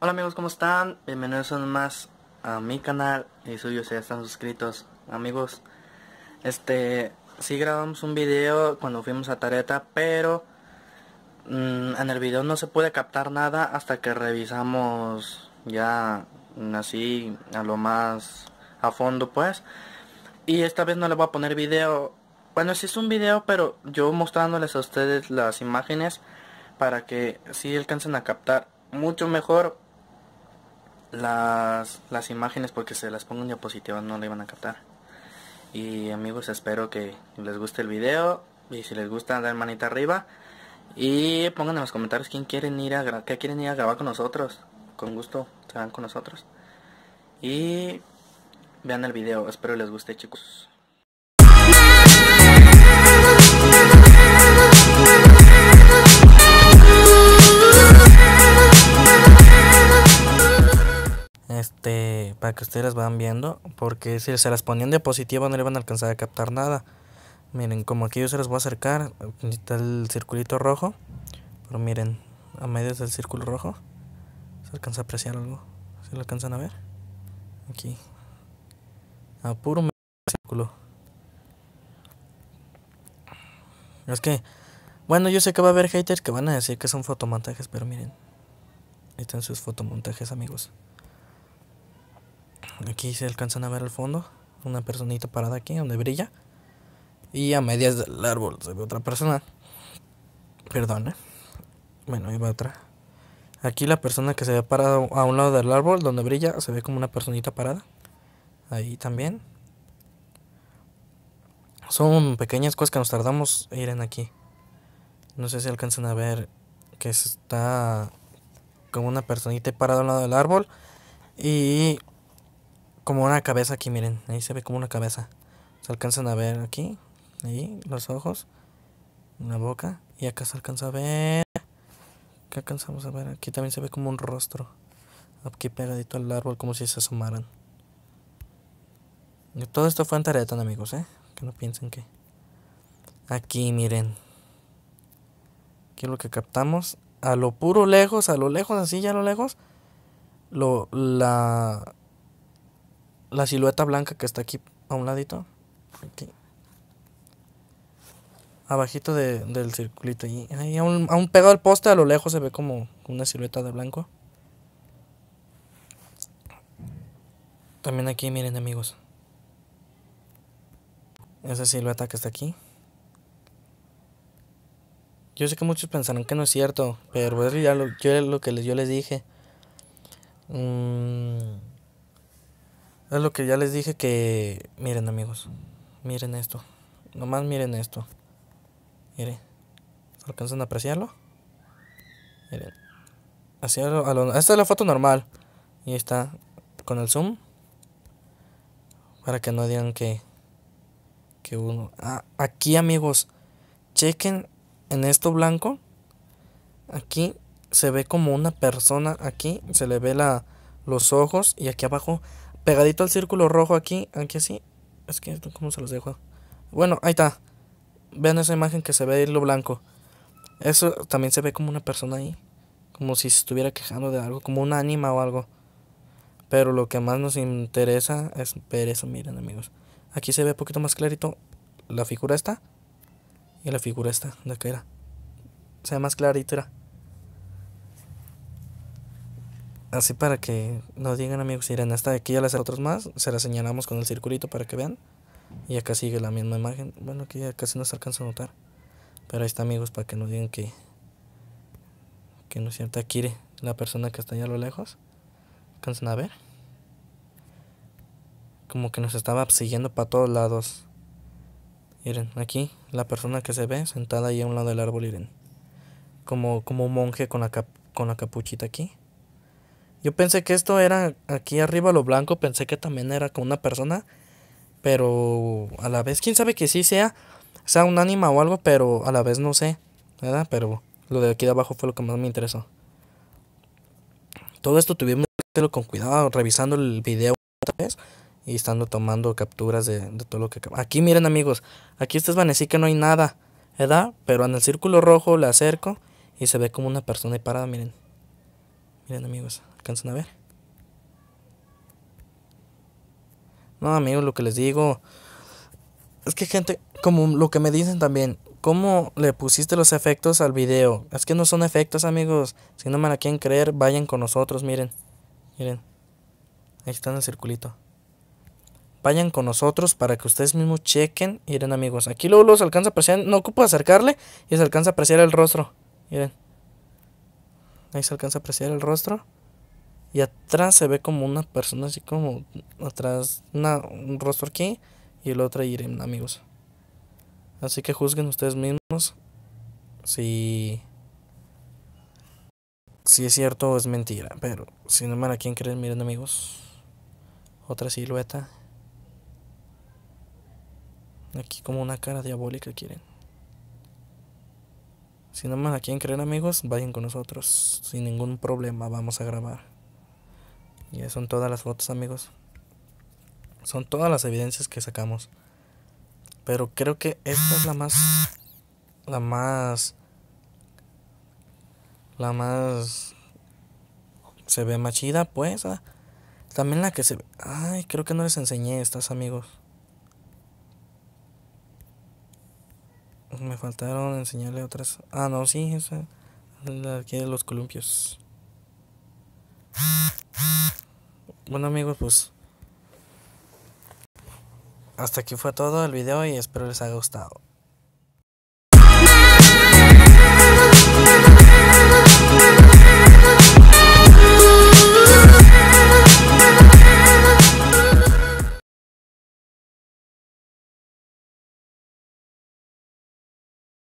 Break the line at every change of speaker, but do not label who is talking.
Hola amigos, ¿cómo están? Bienvenidos más a mi canal y suyo si ya están suscritos. Amigos, este, sí grabamos un video cuando fuimos a Tareta, pero mm, en el video no se puede captar nada hasta que revisamos ya mm, así a lo más a fondo pues. Y esta vez no le voy a poner video. Bueno, sí es un video, pero yo mostrándoles a ustedes las imágenes para que sí alcancen a captar mucho mejor las, las imágenes porque se las pongo en diapositivas no le iban a captar. Y amigos, espero que les guste el video. Y si les gusta, den manita arriba. Y pongan en los comentarios quién quieren ir a qué quieren ir a grabar con nosotros. Con gusto se van con nosotros. Y vean el video. Espero les guste, chicos. este, para que ustedes las van viendo, porque si se las ponían de positivo no le van a alcanzar a captar nada. Miren, como aquí yo se las voy a acercar, está el circulito rojo, pero miren, a medio del círculo rojo, se alcanza a apreciar algo, se lo alcanzan a ver, aquí, a puro medio círculo. Es que, bueno, yo sé que va a haber haters que van a decir que son fotomontajes, pero miren, ahí están sus fotomontajes, amigos. Aquí se alcanzan a ver al fondo una personita parada aquí donde brilla. Y a medias del árbol se ve otra persona. Perdón, ¿eh? Bueno, ahí va otra. Aquí la persona que se ve parada a un lado del árbol donde brilla se ve como una personita parada. Ahí también. Son pequeñas cosas que nos tardamos. ir en en aquí. No sé si alcanzan a ver que está como una personita parada a un lado del árbol. Y como una cabeza aquí, miren. Ahí se ve como una cabeza. Se alcanzan a ver aquí. Ahí, los ojos. La boca. Y acá se alcanza a ver. ¿Qué alcanzamos a ver? Aquí también se ve como un rostro. Aquí pegadito al árbol, como si se asomaran. Y todo esto fue en tareta, amigos, ¿eh? Que no piensen que... Aquí, miren. Aquí lo que captamos. A lo puro lejos, a lo lejos, así ya a lo lejos. Lo, la, la silueta blanca que está aquí a un ladito. Aquí. Abajito de, del circulito. Y ahí a un, a un pegado al poste a lo lejos se ve como una silueta de blanco. También aquí, miren amigos. Esa silueta que está aquí. Yo sé que muchos pensaron que no es cierto, pero es lo, lo que les, yo les dije. Mm, es lo que ya les dije que... Miren amigos, miren esto. Nomás miren esto. Miren. ¿Alcanzan a apreciarlo? Miren. Así esta es la foto normal. Y está con el zoom. Para que no digan que... Que uno... Ah, aquí amigos. Chequen en esto blanco. Aquí se ve como una persona. Aquí se le ve la, los ojos. Y aquí abajo pegadito al círculo rojo aquí, aquí así. Es que, ¿cómo se los dejo? Bueno, ahí está. Vean esa imagen que se ve lo blanco. Eso también se ve como una persona ahí. Como si se estuviera quejando de algo, como un ánima o algo. Pero lo que más nos interesa es ver eso, miren amigos. Aquí se ve un poquito más clarito la figura esta. Y la figura esta, de acá era. Se ve más clarita. Así para que nos digan amigos, miren, esta de aquí ya las otros más, se la señalamos con el circulito para que vean. Y acá sigue la misma imagen. Bueno, aquí ya casi no se alcanza a notar. Pero ahí está amigos para que nos digan que, que no es cierto Aquí la persona que está allá a lo lejos. Alcanzan a ver. Como que nos estaba siguiendo para todos lados. Miren, aquí la persona que se ve sentada ahí a un lado del árbol, miren. Como, como un monje con la, con la capuchita aquí. Yo pensé que esto era aquí arriba lo blanco, pensé que también era con una persona. Pero a la vez, quién sabe que sí sea, sea un ánima o algo, pero a la vez no sé, ¿verdad? Pero lo de aquí de abajo fue lo que más me interesó. Todo esto tuvimos que hacerlo con cuidado, revisando el video otra vez y estando tomando capturas de, todo lo que... Aquí miren amigos, aquí decir que no hay nada, ¿verdad? Pero en el círculo rojo le acerco y se ve como una persona y parada, miren. Miren amigos, ¿alcanzan a ver? No amigos, lo que les digo es que gente, como lo que me dicen también, ¿cómo le pusiste los efectos al video? Es que no son efectos amigos, si no me la quieren creer, vayan con nosotros, miren, miren, ahí está en el circulito. Vayan con nosotros para que ustedes mismos chequen. Miren amigos, aquí luego los alcanza a apreciar, no ocupo acercarle y se alcanza a apreciar el rostro. Miren ahí se alcanza a apreciar el rostro. Y atrás se ve como una persona así como atrás, un rostro aquí y el otro ahí, amigos. Así que juzguen ustedes mismos si, si es cierto o es mentira. Pero sin embargo, ¿a quién creen? Miren amigos, otra silueta. Aquí como una cara diabólica quieren. Si no más a quieren creer amigos, vayan con nosotros. Sin ningún problema vamos a grabar. Y son todas las fotos amigos. Son todas las evidencias que sacamos. Pero creo que esta es la más... La más... La más... Se ve más chida pues. Ah. También la que se... ve Ay, creo que no les enseñé estas amigos. Me faltaron enseñarle otras. Ah, no, sí, esa. La que de los columpios. Bueno amigos, pues hasta aquí fue todo el video y espero les haya gustado.